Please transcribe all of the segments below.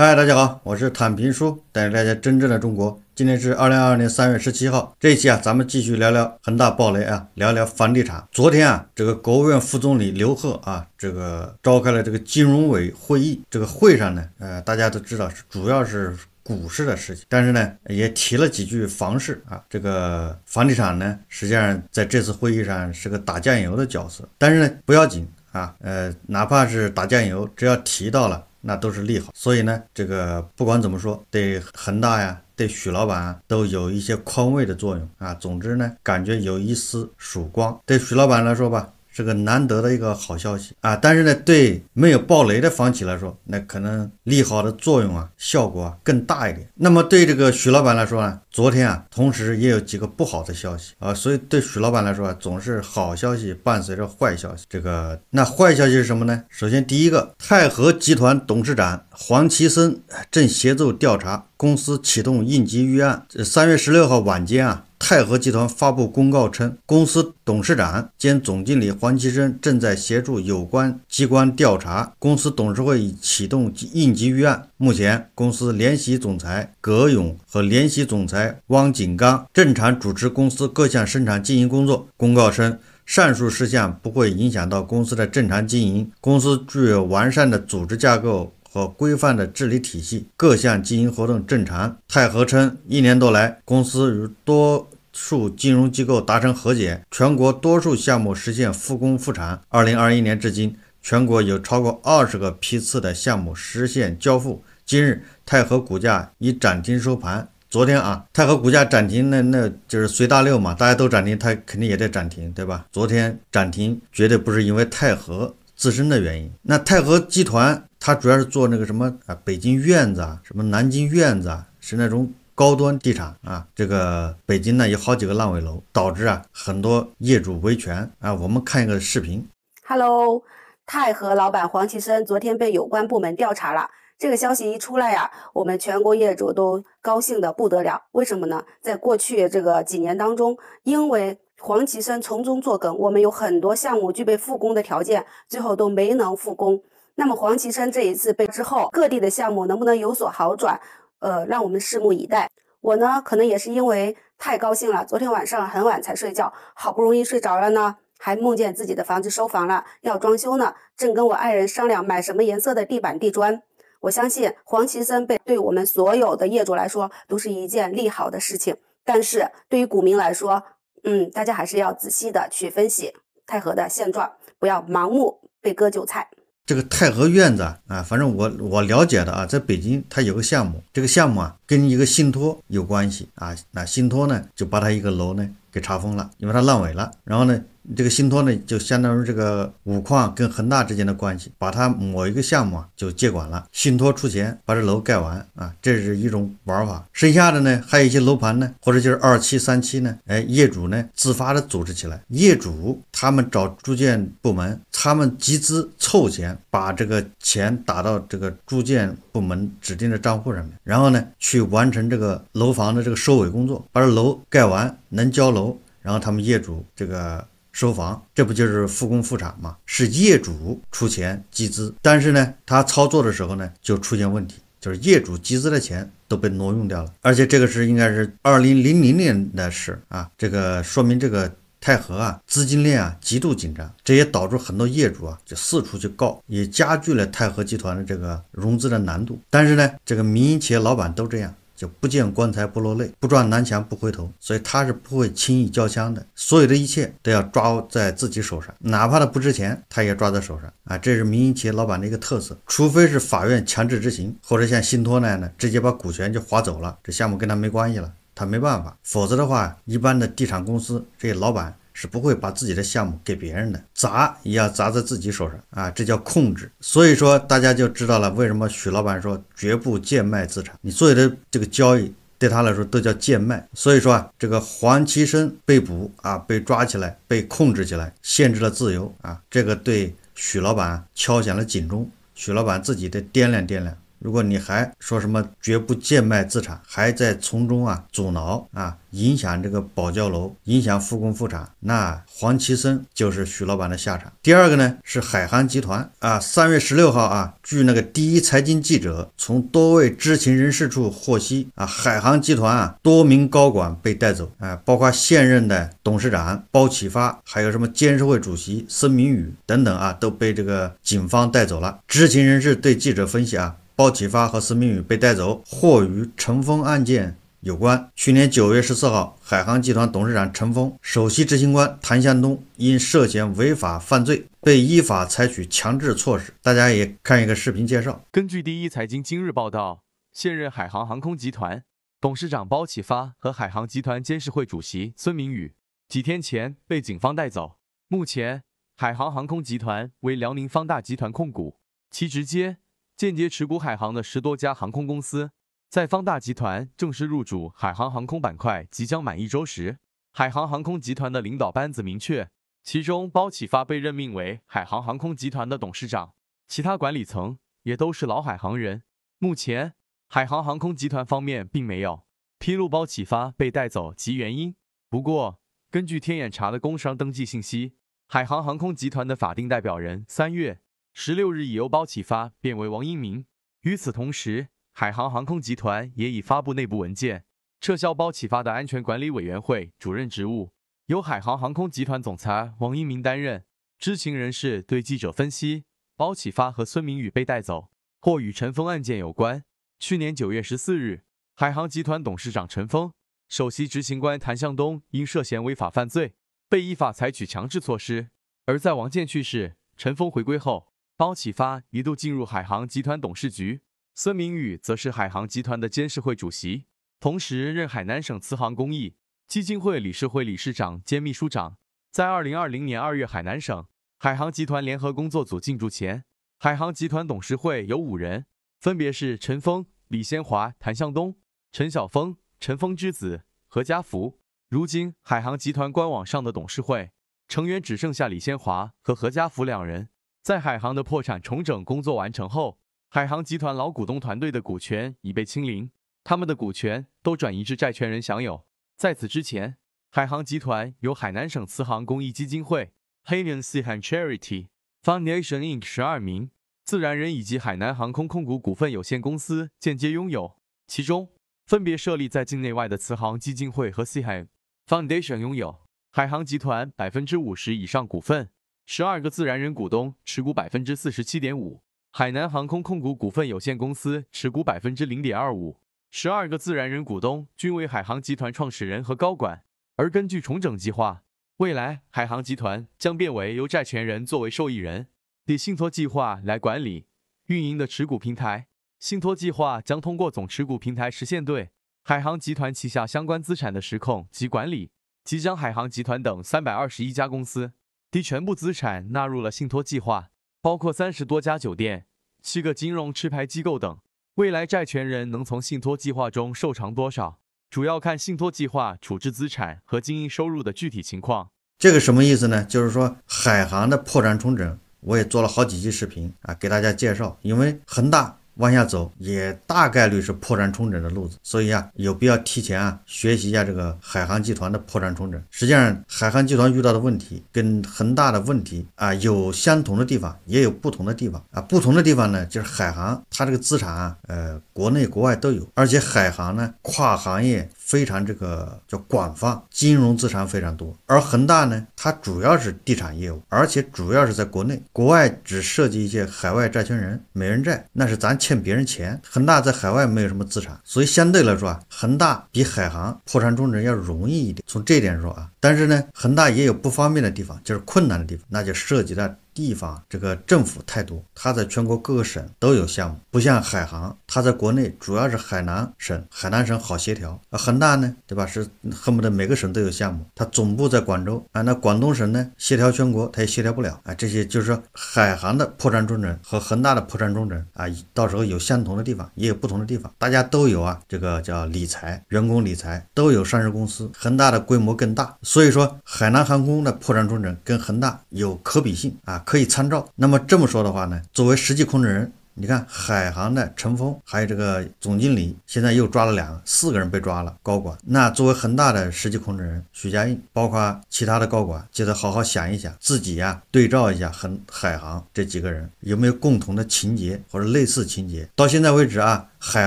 嗨，大家好，我是坦平叔，带着大家真正的中国。今天是二零二二年三月十七号，这一期啊，咱们继续聊聊恒大暴雷啊，聊聊房地产。昨天啊，这个国务院副总理刘鹤啊，这个召开了这个金融委会议，这个会上呢，呃，大家都知道是主要是股市的事情，但是呢，也提了几句房市啊，这个房地产呢，实际上在这次会议上是个打酱油的角色，但是呢，不要紧啊，呃，哪怕是打酱油，只要提到了。那都是利好，所以呢，这个不管怎么说，对恒大呀，对许老板都有一些宽慰的作用啊。总之呢，感觉有一丝曙光，对许老板来说吧。这个难得的一个好消息啊，但是呢，对没有暴雷的房企来说，那可能利好的作用啊，效果啊更大一点。那么对这个许老板来说呢，昨天啊，同时也有几个不好的消息啊，所以对许老板来说，总是好消息伴随着坏消息。这个那坏消息是什么呢？首先第一个，泰和集团董事长黄其森正协助调查，公司启动应急预案。三月十六号晚间啊。泰和集团发布公告称，公司董事长兼总经理黄其生正在协助有关机关调查，公司董事会已启动应急预案。目前，公司联席总裁葛勇和联席总裁汪景刚正常主持公司各项生产经营工作。公告称，上述事项不会影响到公司的正常经营，公司具有完善的组织架构。和规范的治理体系，各项经营活动正常。泰和称，一年多来，公司与多数金融机构达成和解，全国多数项目实现复工复产。二零二一年至今，全国有超过二十个批次的项目实现交付。今日泰和股价以涨停收盘。昨天啊，泰和股价涨停，那那就是随大流嘛，大家都涨停，它肯定也得涨停，对吧？昨天涨停绝对不是因为泰和。自身的原因，那泰和集团它主要是做那个什么啊，北京院子啊，什么南京院子啊，是那种高端地产啊。这个北京呢有好几个烂尾楼，导致啊很多业主维权啊。我们看一个视频，Hello，泰和老板黄其森昨天被有关部门调查了，这个消息一出来呀，我们全国业主都高兴的不得了。为什么呢？在过去这个几年当中，因为黄奇森从中作梗，我们有很多项目具备复工的条件，最后都没能复工。那么黄奇森这一次被之后，各地的项目能不能有所好转？呃，让我们拭目以待。我呢，可能也是因为太高兴了，昨天晚上很晚才睡觉，好不容易睡着了呢，还梦见自己的房子收房了，要装修呢，正跟我爱人商量买什么颜色的地板地砖。我相信黄奇森被对我们所有的业主来说都是一件利好的事情，但是对于股民来说，嗯，大家还是要仔细的去分析太和的现状，不要盲目被割韭菜。这个太和院子啊，反正我我了解的啊，在北京它有个项目，这个项目啊跟一个信托有关系啊，那信托呢就把它一个楼呢给查封了，因为它烂尾了，然后呢。这个信托呢，就相当于这个五矿跟恒大之间的关系，把它某一个项目啊就接管了，信托出钱把这楼盖完啊，这是一种玩法。剩下的呢，还有一些楼盘呢，或者就是二期、三期呢，哎，业主呢自发的组织起来，业主他们找住建部门，他们集资凑钱，把这个钱打到这个住建部门指定的账户上面，然后呢去完成这个楼房的这个收尾工作，把这楼盖完能交楼，然后他们业主这个。收房，这不就是复工复产吗？是业主出钱集资，但是呢，他操作的时候呢，就出现问题，就是业主集资的钱都被挪用掉了，而且这个是应该是二零零零年的事啊，这个说明这个泰和啊，资金链啊极度紧张，这也导致很多业主啊就四处去告，也加剧了泰和集团的这个融资的难度。但是呢，这个民营企业老板都这样。就不见棺材不落泪，不撞南墙不回头，所以他是不会轻易交枪的。所有的一切都要抓在自己手上，哪怕他不值钱，他也抓在手上啊！这是民营企业老板的一个特色，除非是法院强制执行，或者像信托那样的直接把股权就划走了，这项目跟他没关系了，他没办法。否则的话，一般的地产公司这些老板。是不会把自己的项目给别人的，砸也要砸在自己手上啊，这叫控制。所以说大家就知道了，为什么许老板说绝不贱卖资产，你所有的这个交易对他来说都叫贱卖。所以说啊，这个黄其生被捕啊，被抓起来，被控制起来，限制了自由啊，这个对许老板敲响了警钟，许老板自己得掂量掂量。如果你还说什么绝不贱卖资产，还在从中啊阻挠啊影响这个保教楼，影响复工复产，那黄奇森就是许老板的下场。第二个呢是海航集团啊，三月十六号啊，据那个第一财经记者从多位知情人士处获悉啊，海航集团啊多名高管被带走，啊，包括现任的董事长包启发，还有什么监事会主席孙明宇等等啊，都被这个警方带走了。知情人士对记者分析啊。包启发和孙明宇被带走，或与陈峰案件有关。去年九月十四号，海航集团董事长陈峰、首席执行官谭向东因涉嫌违法犯罪，被依法采取强制措施。大家也看一个视频介绍。根据第一财经今日报道，现任海航航空集团董事长包启发和海航集团监事会主席孙明宇几天前被警方带走。目前，海航航空集团为辽宁方大集团控股，其直接。间接持股海航的十多家航空公司，在方大集团正式入主海航航空板块即将满一周时，海航航空集团的领导班子明确，其中包启发被任命为海航航空集团的董事长，其他管理层也都是老海航人。目前，海航航空集团方面并没有披露包启发被带走及原因。不过，根据天眼查的工商登记信息，海航航空集团的法定代表人三月。十六日，已由包启发变为王英明。与此同时，海航航空集团也已发布内部文件，撤销包启发的安全管理委员会主任职务，由海航航空集团总裁王英明担任。知情人士对记者分析，包启发和孙明宇被带走，或与陈峰案件有关。去年九月十四日，海航集团董事长陈峰、首席执行官谭向东因涉嫌违法犯罪，被依法采取强制措施。而在王健去世、陈峰回归后，包启发一度进入海航集团董事局，孙明宇则是海航集团的监事会主席，同时任海南省慈航公益基金会理事会理事长兼秘书长。在二零二零年二月海南省海航集团联合工作组进驻前，海航集团董事会有五人，分别是陈峰、李先华、谭向东、陈晓峰、陈峰之子何家福。如今，海航集团官网上的董事会成员只剩下李先华和何家福两人。在海航的破产重整工作完成后，海航集团老股东团队的股权已被清零，他们的股权都转移至债权人享有。在此之前，海航集团由海南省慈航公益基金会 （Hainan Sea n Charity Foundation Inc.） 十二名自然人以及海南航空控股股份有限公司间接拥有，其中分别设立在境内外的慈航基金会和 s e a n Foundation 拥有海航集团百分之五十以上股份。十二个自然人股东持股百分之四十七点五，海南航空控股股份有限公司持股百分之零点二五。十二个自然人股东均为海航集团创始人和高管。而根据重整计划，未来海航集团将变为由债权人作为受益人以信托计划来管理运营的持股平台。信托计划将通过总持股平台实现对海航集团旗下相关资产的实控及管理，即将海航集团等三百二十一家公司。的全部资产纳入了信托计划，包括三十多家酒店、七个金融持牌机构等。未来债权人能从信托计划中受偿多少，主要看信托计划处置资产和经营收入的具体情况。这个什么意思呢？就是说海航的破产重整，我也做了好几期视频啊，给大家介绍。因为恒大。往下走也大概率是破绽重整的路子，所以啊，有必要提前啊学习一下这个海航集团的破绽重整。实际上，海航集团遇到的问题跟恒大的问题啊有相同的地方，也有不同的地方啊。不同的地方呢，就是海航。它这个资产，啊，呃，国内国外都有，而且海航呢，跨行业非常这个叫广泛，金融资产非常多。而恒大呢，它主要是地产业务，而且主要是在国内，国外只涉及一些海外债权人、美元债，那是咱欠别人钱。恒大在海外没有什么资产，所以相对来说啊，恒大比海航破产重整要容易一点。从这一点说啊，但是呢，恒大也有不方便的地方，就是困难的地方，那就涉及到。地方这个政府太多，它在全国各个省都有项目，不像海航，它在国内主要是海南省，海南省好协调。恒大呢，对吧？是恨不得每个省都有项目，它总部在广州啊，那广东省呢，协调全国它也协调不了啊。这些就是说，海航的破产重整和恒大的破产重整啊，到时候有相同的地方，也有不同的地方，大家都有啊，这个叫理财，员工理财都有上市公司，恒大的规模更大，所以说海南航空的破产重整跟恒大有可比性啊。可以参照。那么这么说的话呢，作为实际控制人。你看海航的陈峰，还有这个总经理，现在又抓了两个，四个人被抓了高管。那作为恒大的实际控制人许家印，包括其他的高管，记得好好想一想自己呀，对照一下，恒海航这几个人有没有共同的情节或者类似情节。到现在为止啊，海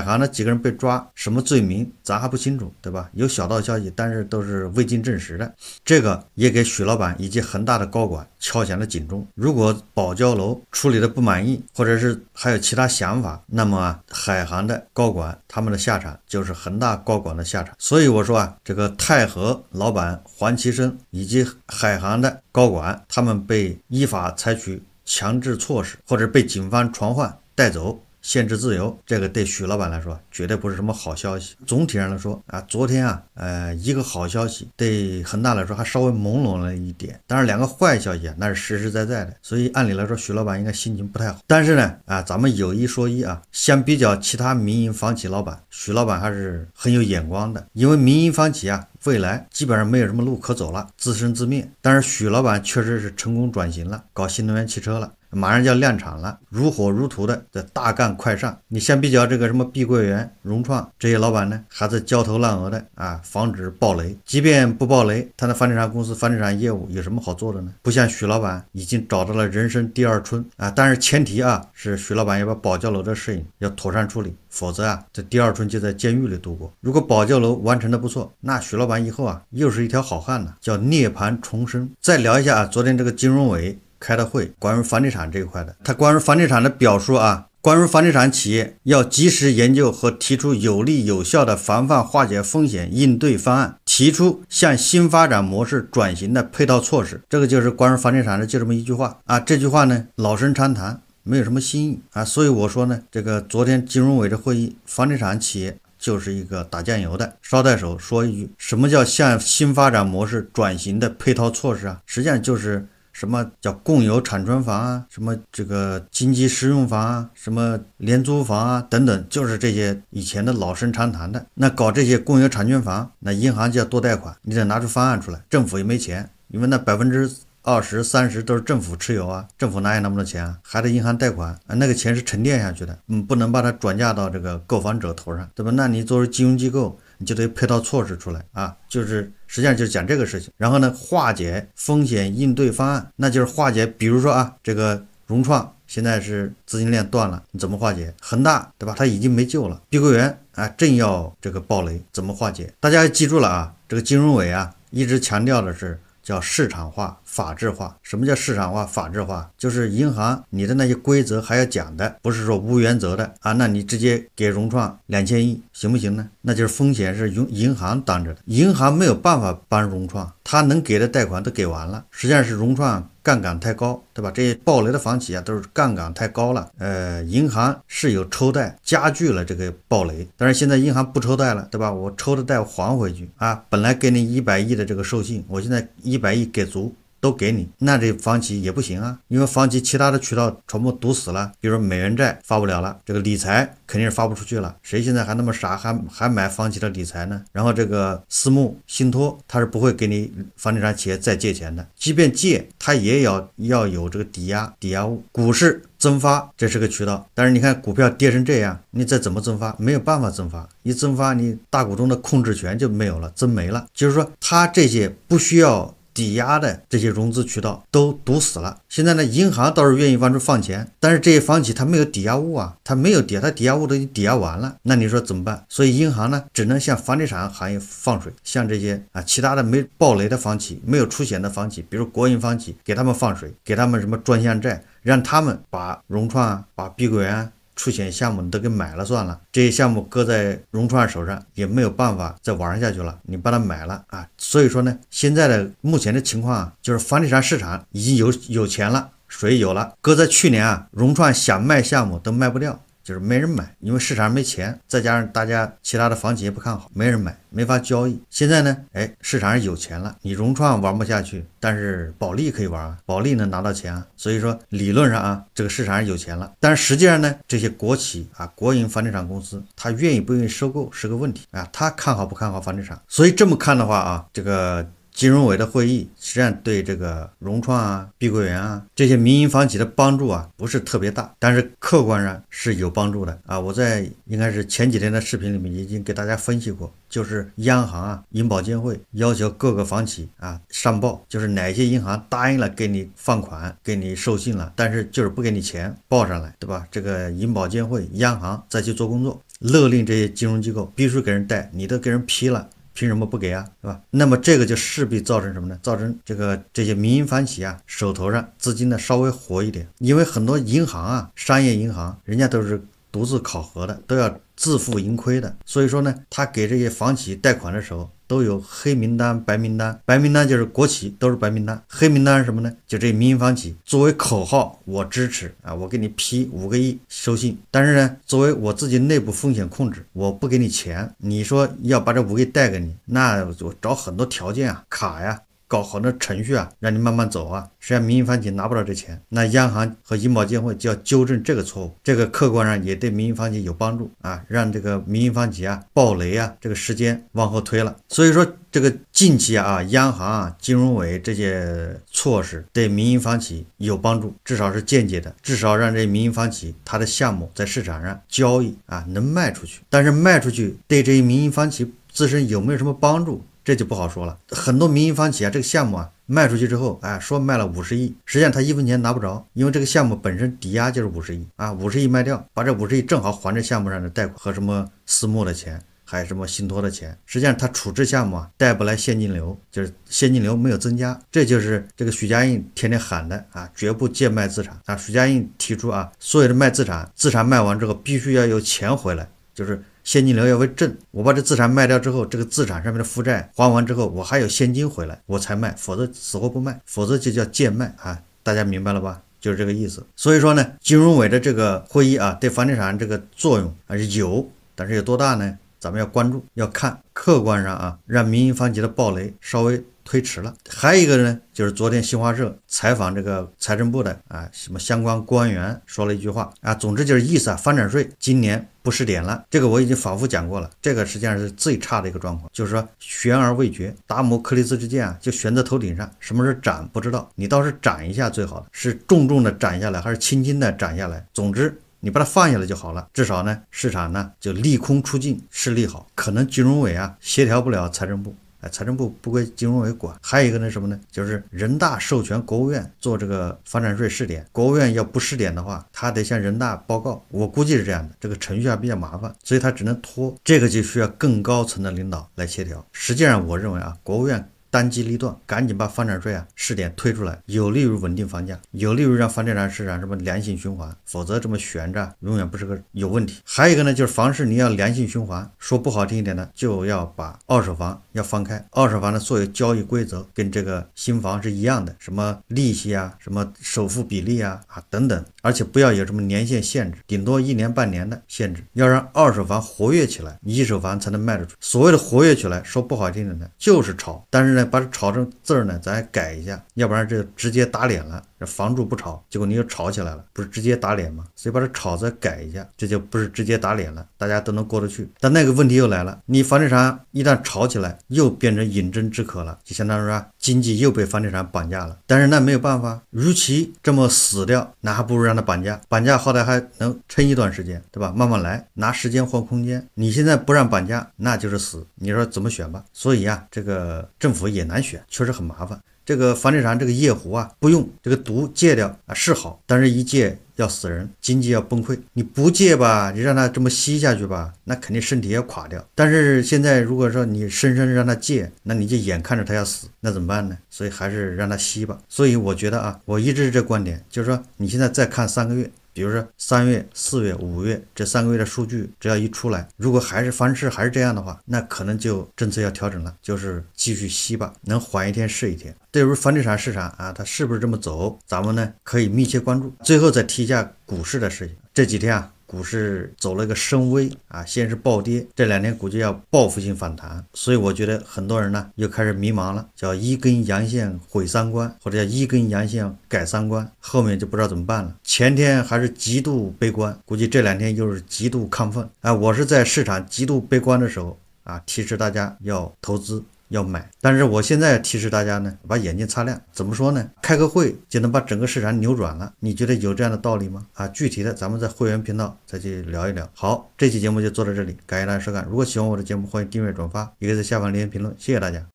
航的几个人被抓，什么罪名咱还不清楚，对吧？有小道消息，但是都是未经证实的。这个也给许老板以及恒大的高管敲响了警钟。如果保交楼处理的不满意，或者是还有。其他想法，那么啊，海航的高管他们的下场就是恒大高管的下场。所以我说啊，这个泰和老板黄其升以及海航的高管，他们被依法采取强制措施，或者被警方传唤带走。限制自由，这个对许老板来说绝对不是什么好消息。总体上来说啊，昨天啊，呃，一个好消息对恒大来说还稍微朦胧了一点，但是两个坏消息那是实实在在的。所以按理来说，许老板应该心情不太好。但是呢，啊，咱们有一说一啊，相比较其他民营房企老板，许老板还是很有眼光的。因为民营房企啊，未来基本上没有什么路可走了，自生自灭。但是许老板确实是成功转型了，搞新能源汽车了。马上就要量产了，如火如荼的在大干快上。你相比较这个什么碧桂园、融创这些老板呢，还在焦头烂额的啊，防止暴雷。即便不暴雷，他的房地产公司、房地产业务有什么好做的呢？不像许老板已经找到了人生第二春啊。但是前提啊，是许老板要把保教楼的事情要妥善处理，否则啊，这第二春就在监狱里度过。如果保教楼完成的不错，那许老板以后啊，又是一条好汉了，叫涅槃重生。再聊一下啊，昨天这个金融委。开的会关于房地产这一块的，他关于房地产的表述啊，关于房地产企业要及时研究和提出有利有效的防范化解风险应对方案，提出向新发展模式转型的配套措施。这个就是关于房地产的就这么一句话啊。这句话呢，老生常谈，没有什么新意啊。所以我说呢，这个昨天金融委的会议，房地产企业就是一个打酱油的。捎带手说一句，什么叫向新发展模式转型的配套措施啊？实际上就是。什么叫共有产权房啊？什么这个经济适用房啊？什么廉租房啊？等等，就是这些以前的老生常谈的。那搞这些共有产权房，那银行就要多贷款，你得拿出方案出来。政府也没钱，因为那百分之二十三十都是政府持有啊，政府哪有那么多钱啊？还得银行贷款啊，那个钱是沉淀下去的，嗯，不能把它转嫁到这个购房者头上，对吧？那你作为金融机构？你就得配套措施出来啊，就是实际上就是讲这个事情，然后呢，化解风险应对方案，那就是化解，比如说啊，这个融创现在是资金链断了，你怎么化解？恒大对吧？他已经没救了，碧桂园啊，正要这个暴雷，怎么化解？大家记住了啊，这个金融委啊，一直强调的是叫市场化。法制化，什么叫市场化？法制化就是银行你的那些规则还要讲的，不是说无原则的啊。那你直接给融创两千亿行不行呢？那就是风险是由银行担着的，银行没有办法帮融创，他能给的贷款都给完了，实际上是融创杠杆太高，对吧？这些暴雷的房企啊都是杠杆太高了。呃，银行是有抽贷加剧了这个暴雷，但是现在银行不抽贷了，对吧？我抽的贷还回去啊，本来给你一百亿的这个授信，我现在一百亿给足。都给你，那这房企也不行啊，因为房企其他的渠道全部堵死了，比如说美元债发不了了，这个理财肯定是发不出去了。谁现在还那么傻，还还买房企的理财呢？然后这个私募信托，它是不会给你房地产企业再借钱的，即便借，它也要要有这个抵押抵押物。股市增发这是个渠道，但是你看股票跌成这样，你再怎么增发，没有办法增发，一增发你大股东的控制权就没有了，增没了。就是说他这些不需要。抵押的这些融资渠道都堵死了。现在呢，银行倒是愿意往出放钱，但是这些房企它没有抵押物啊，它没有押，它抵押物都已经抵押完了，那你说怎么办？所以银行呢，只能向房地产行业放水，向这些啊其他的没暴雷的房企、没有出险的房企，比如国营房企，给他们放水，给他们什么专项债，让他们把融创啊、把碧桂园。出险项目你都给买了算了，这些项目搁在融创手上也没有办法再玩下去了，你把它买了啊！所以说呢，现在的目前的情况啊，就是房地产市场已经有有钱了，水有了，搁在去年啊，融创想卖项目都卖不掉。就是没人买，因为市场没钱，再加上大家其他的房企也不看好，没人买，没法交易。现在呢，哎，市场上有钱了，你融创玩不下去，但是保利可以玩，啊，保利能拿到钱啊。所以说理论上啊，这个市场上有钱了，但是实际上呢，这些国企啊、国营房地产公司，他愿意不愿意收购是个问题啊，他看好不看好房地产？所以这么看的话啊，这个。金融委的会议实际上对这个融创啊、碧桂园啊这些民营房企的帮助啊不是特别大，但是客观上是有帮助的啊。我在应该是前几天的视频里面已经给大家分析过，就是央行啊、银保监会要求各个房企啊上报，就是哪些银行答应了给你放款、给你授信了，但是就是不给你钱，报上来，对吧？这个银保监会、央行再去做工作，勒令这些金融机构必须给人贷，你都给人批了。凭什么不给啊，对吧？那么这个就势必造成什么呢？造成这个这些民营房企啊手头上资金呢稍微活一点，因为很多银行啊商业银行人家都是独自考核的，都要自负盈亏的，所以说呢，他给这些房企贷款的时候。都有黑名单、白名单，白名单就是国企都是白名单，黑名单是什么呢？就这民营房企作为口号，我支持啊，我给你批五个亿授信，但是呢，作为我自己内部风险控制，我不给你钱。你说要把这五个亿贷给你，那我找很多条件啊，卡呀。搞好那程序啊，让你慢慢走啊。实际上，民营房企拿不到这钱，那央行和银保监会就要纠正这个错误。这个客观上也对民营房企有帮助啊，让这个民营房企啊暴雷啊，这个时间往后推了。所以说，这个近期啊，央行啊、金融委这些措施对民营房企有帮助，至少是间接的，至少让这民营房企它的项目在市场上交易啊能卖出去。但是卖出去对这些民营房企自身有没有什么帮助？这就不好说了，很多民营房企啊，这个项目啊卖出去之后，哎，说卖了五十亿，实际上他一分钱拿不着，因为这个项目本身抵押就是五十亿啊，五十亿卖掉，把这五十亿正好还这项目上的贷款和什么私募的钱，还什么信托的钱，实际上他处置项目啊带不来现金流，就是现金流没有增加，这就是这个许家印天天喊的啊，绝不贱卖资产啊，许家印提出啊，所有的卖资产，资产卖完之后必须要有钱回来，就是。现金流要为正，我把这资产卖掉之后，这个资产上面的负债还完之后，我还有现金回来，我才卖，否则死活不卖，否则就叫贱卖啊！大家明白了吧？就是这个意思。所以说呢，金融委的这个会议啊，对房地产这个作用啊是有，但是有多大呢？咱们要关注，要看客观上啊，让民营房企的暴雷稍微推迟了。还有一个呢，就是昨天新华社采访这个财政部的啊，什么相关官员说了一句话啊，总之就是意思啊，房产税今年不试点了。这个我已经反复讲过了，这个实际上是最差的一个状况，就是说悬而未决，达摩克里斯之剑啊就悬在头顶上，什么时候斩不知道，你倒是斩一下最好是重重的斩下来，还是轻轻的斩下来？总之。你把它放下来就好了，至少呢，市场呢就利空出尽是利好。可能金融委啊协调不了财政部，哎，财政部不归金融委管。还有一个呢什么呢，就是人大授权国务院做这个房产税试点，国务院要不试点的话，他得向人大报告。我估计是这样的，这个程序啊比较麻烦，所以他只能拖。这个就需要更高层的领导来协调。实际上，我认为啊，国务院。当机立断，赶紧把房产税啊试点推出来，有利于稳定房价，有利于让房地产市场什么良性循环。否则这么悬着，永远不是个有问题。还有一个呢，就是房市你要良性循环，说不好听一点呢，就要把二手房要放开。二手房的所有交易规则跟这个新房是一样的，什么利息啊，什么首付比例啊啊等等，而且不要有什么年限限制，顶多一年半年的限制，要让二手房活跃起来，一手房才能卖得出。所谓的活跃起来，说不好听点的，就是炒。但是呢。把这抄这字儿呢，咱改一下，要不然这直接打脸了。房住不炒，结果你又炒起来了，不是直接打脸吗？所以把这炒字改一下，这就不是直接打脸了，大家都能过得去。但那个问题又来了，你房地产一旦炒起来，又变成饮鸩止渴了，就相当于说经济又被房地产绑架了。但是那没有办法，与其这么死掉，那还不如让它绑架，绑架好歹还能撑一段时间，对吧？慢慢来，拿时间换空间。你现在不让绑架，那就是死。你说怎么选吧？所以呀，这个政府也难选，确实很麻烦。这个房地产这个夜壶啊，不用这个毒戒掉啊是好，但是一戒要死人，经济要崩溃。你不戒吧，你让他这么吸下去吧，那肯定身体要垮掉。但是现在如果说你生生让他戒，那你就眼看着他要死，那怎么办呢？所以还是让他吸吧。所以我觉得啊，我一直这观点，就是说你现在再看三个月。比如说三月、四月、五月这三个月的数据，只要一出来，如果还是方式还是这样的话，那可能就政策要调整了，就是继续吸吧，能缓一天是一天。对于房地产市场啊，它是不是这么走，咱们呢可以密切关注。最后再提一下股市的事情，这几天啊。股市走了一个深 V 啊，先是暴跌，这两天估计要报复性反弹，所以我觉得很多人呢又开始迷茫了，叫一根阳线毁三观，或者叫一根阳线改三观，后面就不知道怎么办了。前天还是极度悲观，估计这两天又是极度亢奋。哎，我是在市场极度悲观的时候啊，提示大家要投资。要买，但是我现在提示大家呢，把眼睛擦亮。怎么说呢？开个会就能把整个市场扭转了？你觉得有这样的道理吗？啊，具体的咱们在会员频道再去聊一聊。好，这期节目就做到这里，感谢大家收看。如果喜欢我的节目，欢迎订阅、转发，也可以在下方留言评论。谢谢大家。